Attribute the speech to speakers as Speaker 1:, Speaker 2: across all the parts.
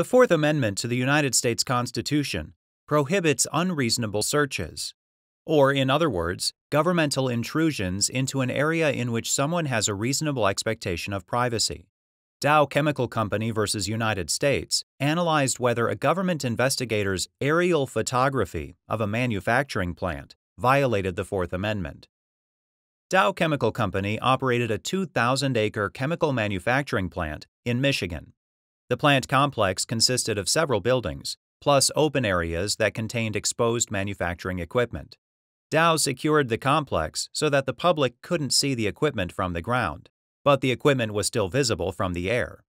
Speaker 1: The Fourth Amendment to the United States Constitution prohibits unreasonable searches, or, in other words, governmental intrusions into an area in which someone has a reasonable expectation of privacy. Dow Chemical Company versus United States analyzed whether a government investigator's aerial photography of a manufacturing plant violated the Fourth Amendment. Dow Chemical Company operated a 2,000 acre chemical manufacturing plant in Michigan the plant complex consisted of several buildings, plus open areas that contained exposed manufacturing equipment. Dow secured the complex so that the public couldn't see the equipment from the ground, but the equipment was still visible from the air.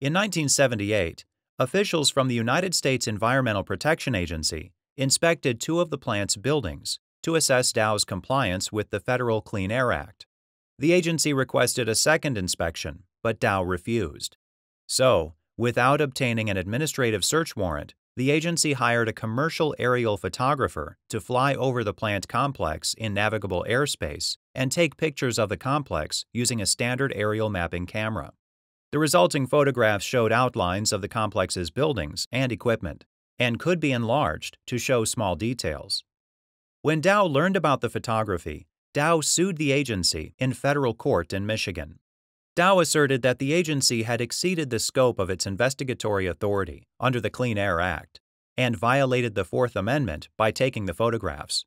Speaker 1: In 1978, officials from the United States Environmental Protection Agency inspected two of the plant's buildings to assess Dow's compliance with the Federal Clean Air Act. The agency requested a second inspection, but Dow refused, so, without obtaining an administrative search warrant, the agency hired a commercial aerial photographer to fly over the plant complex in navigable airspace and take pictures of the complex using a standard aerial mapping camera. The resulting photographs showed outlines of the complex's buildings and equipment, and could be enlarged to show small details. When Dow learned about the photography, Dow sued the agency in federal court in Michigan. Dow asserted that the agency had exceeded the scope of its investigatory authority under the Clean Air Act and violated the Fourth Amendment by taking the photographs.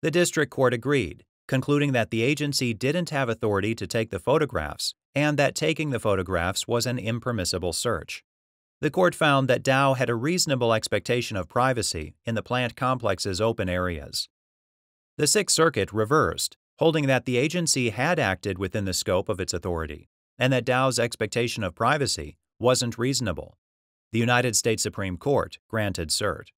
Speaker 1: The district court agreed, concluding that the agency didn't have authority to take the photographs and that taking the photographs was an impermissible search. The court found that Dow had a reasonable expectation of privacy in the plant complex's open areas. The Sixth Circuit reversed, holding that the agency had acted within the scope of its authority and that Dow's expectation of privacy wasn't reasonable. The United States Supreme Court granted cert.